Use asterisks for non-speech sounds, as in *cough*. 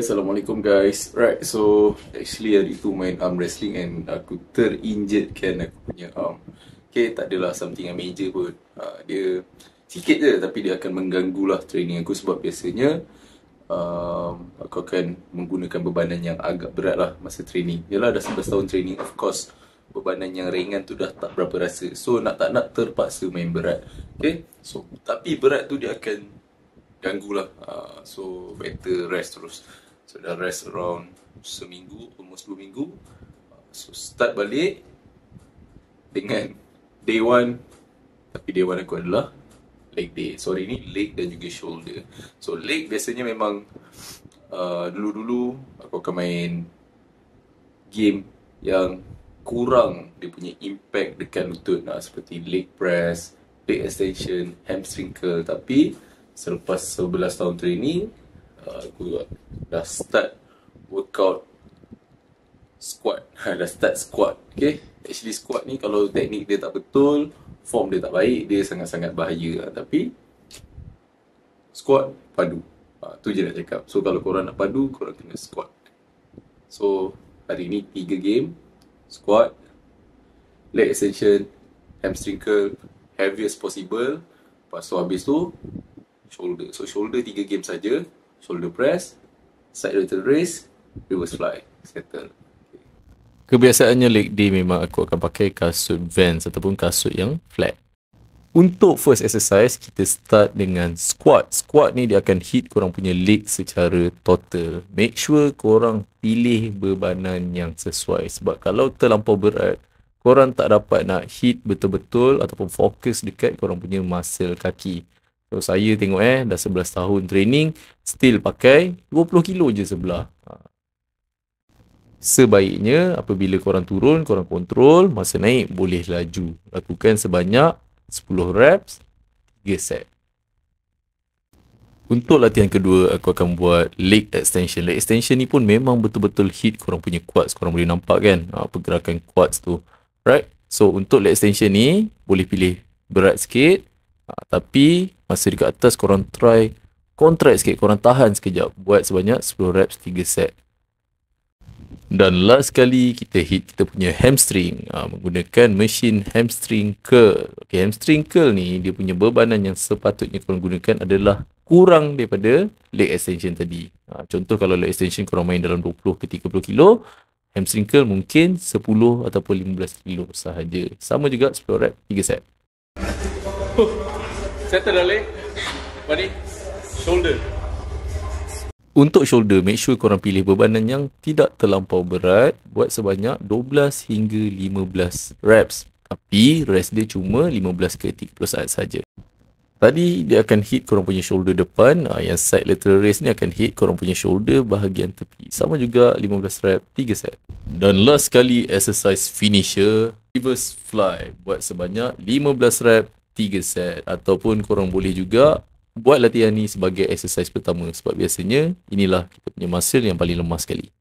Assalamualaikum guys Right so Actually hari tu main arm um, wrestling And aku terinjet kan aku punya arm um, Okay tak adalah something yang major pun uh, Dia Sikit je tapi dia akan mengganggu lah training aku Sebab biasanya uh, Aku akan menggunakan bebanan yang agak berat lah Masa training Yalah dah 11 tahun training Of course Bebanan yang ringan tu dah tak berapa rasa So nak tak nak terpaksa main berat Okay so Tapi berat tu dia akan ganggu lah uh, So better rest terus So dah rest around seminggu, almost dua minggu. So start balik dengan day one. Tapi day one aku adalah leg day. So hari ni leg dan juga shoulder. So leg biasanya memang uh, dulu-dulu aku akan main game yang kurang dia punya impact dekat lutut nah, seperti leg press, leg extension, hamstring curl tapi selepas 11 tahun training Uh, aku dah start workout squat *laughs* dah start squat okay actually squat ni kalau teknik dia tak betul form dia tak baik dia sangat-sangat bahaya tapi squat padu ha, tu je nak cakap so kalau korang nak padu korang kena squat so hari ni tiga game squat leg extension hamstring curl heaviest possible lepas tu habis tu shoulder so shoulder tiga game saja shoulder press, side return raise, reverse fly, settle. Kebiasaannya leg day memang aku akan pakai kasut Vans ataupun kasut yang flat. Untuk first exercise, kita start dengan squat. Squat ni dia akan hit korang punya leg secara total. Make sure korang pilih bebanan yang sesuai. Sebab kalau terlampau berat, korang tak dapat nak hit betul-betul ataupun fokus dekat korang punya muscle kaki. So saya tengok eh dah 11 tahun training still pakai 20 kilo je sebelah. Ha. Sebaiknya apabila korang turun, korang kontrol, masa naik boleh laju. Lakukan sebanyak 10 reps, 3 set. Untuk latihan kedua, aku akan buat leg extension. Leg extension ni pun memang betul-betul hit korang punya quads. Korang boleh nampak kan ha, pergerakan quads tu. Right? So, untuk leg extension ni, boleh pilih berat sikit ha, tapi masa dekat atas korang try kontrak sikit korang tahan sekejap buat sebanyak 10 reps 3 set dan last sekali kita hit kita punya hamstring ha, menggunakan mesin hamstring curl okay, hamstring curl ni dia punya bebanan yang sepatutnya korang gunakan adalah kurang daripada leg extension tadi ha, contoh kalau leg extension korang main dalam 20 ke 30 kilo hamstring curl mungkin 10 ataupun 15 kilo sahaja sama juga 10 rep 3 set oh, Settle dah leg Bani Shoulder untuk shoulder, make sure korang pilih bebanan yang tidak terlampau berat. Buat sebanyak 12 hingga 15 reps. Tapi rest dia cuma 15 ke 30 saat saja. Tadi dia akan hit korang punya shoulder depan. Ah, yang side lateral raise ni akan hit korang punya shoulder bahagian tepi. Sama juga 15 rep 3 set. Dan last sekali exercise finisher. Reverse fly. Buat sebanyak 15 rep 3 set ataupun korang boleh juga buat latihan ni sebagai exercise pertama sebab biasanya inilah kita punya muscle yang paling lemah sekali.